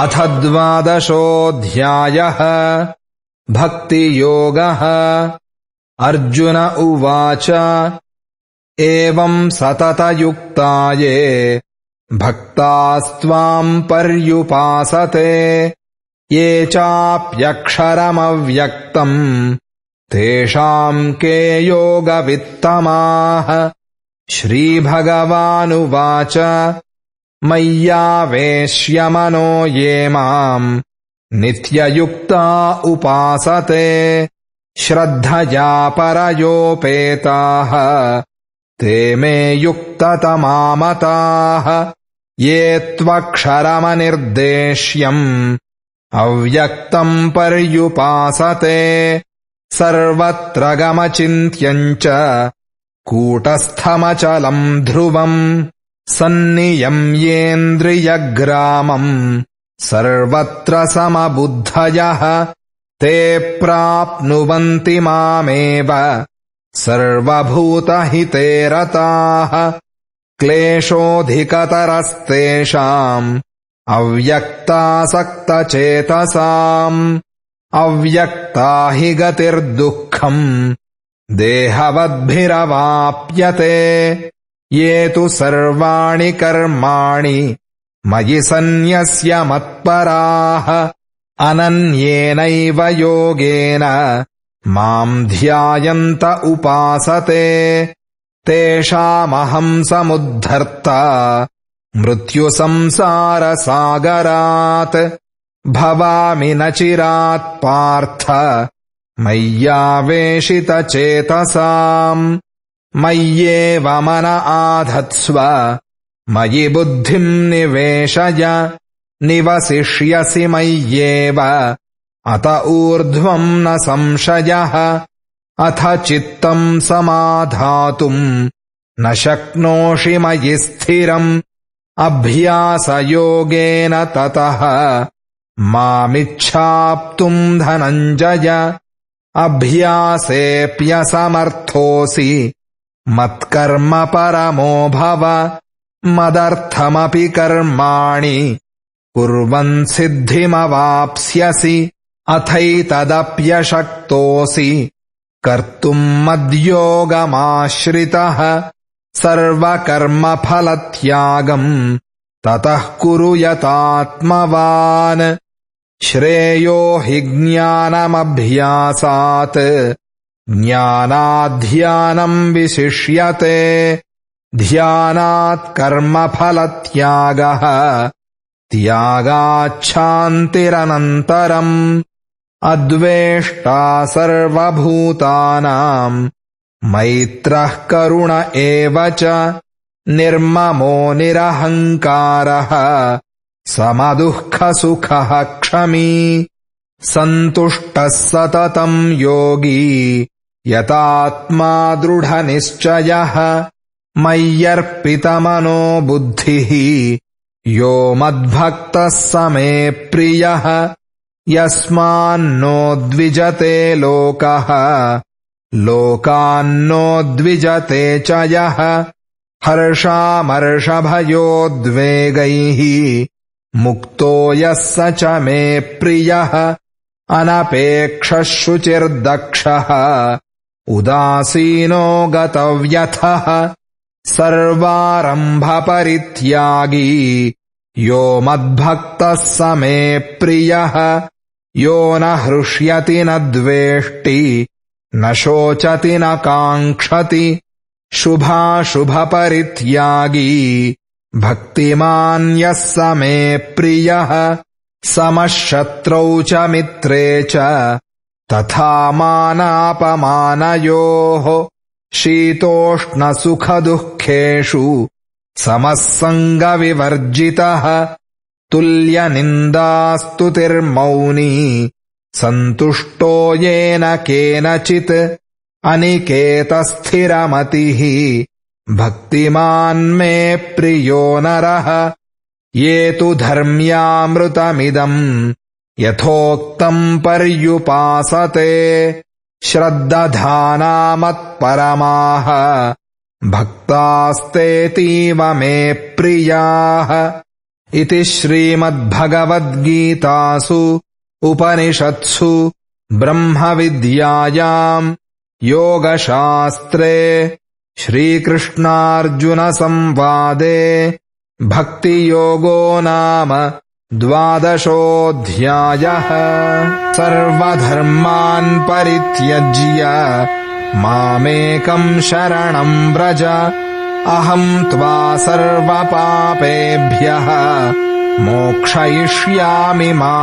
अथ द्वादशोऽध्यायः भक्तियोगः अर्जुन उवाच एवम् सततयुक्ताये भक्तास्त्वाम् पर्युपासते ये चाप्यक्षरमव्यक्तम् तेषाम् के योगवित्तमाः श्रीभगवानुवाच मय्यावेश्यमनो मनो ये माम् नित्ययुक्ता उपासते श्रद्धया परयोपेताः ते मे युक्ततमामताः ये त्वक्षरमनिर्देश्यम् अव्यक्तम् पर्युपासते सर्वत्र गमचिन्त्यम् च कूटस्थमचलम् ध्रुवम् सन्नियम् सर्वत्र समबुद्धयः ते प्राप्नुवन्ति मामेव सर्वभूतहिते रताः क्लेशोऽधिकतरस्तेषाम् अव्यक्तासक्तचेतसाम् अव्यक्ता हि गतिर्दुःखम् देहवद्भिरवाप्यते ये तु सर्वाणि कर्माणि मयि सन्न्यस्य मत्पराः अनन्येनैव योगेन माम् ध्यायन्त उपासते तेषामहम् समुद्धर्त मृत्युसंसारसागरात् भवामि न चिरात् पार्थ मय्यावेशित वमन आधत्स्व मयि बुद्धिम् निवेशय निवसिष्यसि मय्येव अत ऊर्ध्वम् न संशयः अथ चित्तम् समाधातुम् न शक्नोषि मयि स्थिरम् अभ्यासयोगेन ततः मामिच्छाप्तुम् धनञ्जय अभ्यासेऽप्यसमर्थोऽसि मत्कर्म परमो भव मदर्थमपि कर्माणि सिद्धिमवाप्स्यसि अथैतदप्यशक्तोऽसि कर्तुम् मद्योगमाश्रितः सर्वकर्मफलत्यागम् ततः कुरु यतात्मवान् श्रेयो हि ज्ञानमभ्यासात् ज्ञानाध्यानम् विशिष्यते ध्यानात् कर्मफलत्यागः त्यागाच्छान्तिरनन्तरम् अद्वेष्टा सर्वभूतानाम् मैत्रः करुण एव च निर्ममो निरहङ्कारः समदुःखसुखः क्षमी सन्तुष्टः सततम् योगी यतात्मा दृढनिश्चयः मय्यर्पितमनो बुद्धिः यो मद्भक्तः स मे प्रियः यस्मान्नोद्विजते लोकः लोकान्नोद्विजते च यः हर्षामर्षभयोद्वेगैः मुक्तो यः स च मे प्रियः अनपेक्षशुचिर्दक्षः उदासीनो गतव्यथः सर्वारम्भपरित्यागी यो मद्भक्तः स मे प्रियः यो न हृष्यति न द्वेष्टि न शोचति न काङ्क्षति शुभाशुभपरित्यागी भक्तिमान्यः स मे प्रियः समः शत्रौ च मित्रे च तथा मानापमानयोः शीतोष्णसुखदुःखेषु सङ्गविवर्जितः तुल्यनिन्दास्तुतिर्मौनी सन्तुष्टो येन केनचित् अनिकेतस्थिरमतिः भक्तिमान्मे प्रियो नरः ये तु धर्म्यामृतमिदम् यथोक्तम् पर्युपासते श्रद्दधानामत्परमाः भक्तास्तेतीव मे प्रियाः इति श्रीमद्भगवद्गीतासु उपनिषत्सु ब्रह्मविद्यायाम् योगशास्त्रे श्रीकृष्णार्जुनसंवादे भक्तियोगो नाम द्वादशोऽध्यायः सर्वधर्मान् परित्यज्य मामेकम् शरणम् व्रज अहम् त्वा सर्वपापेभ्यः मोक्षयिष्यामि मा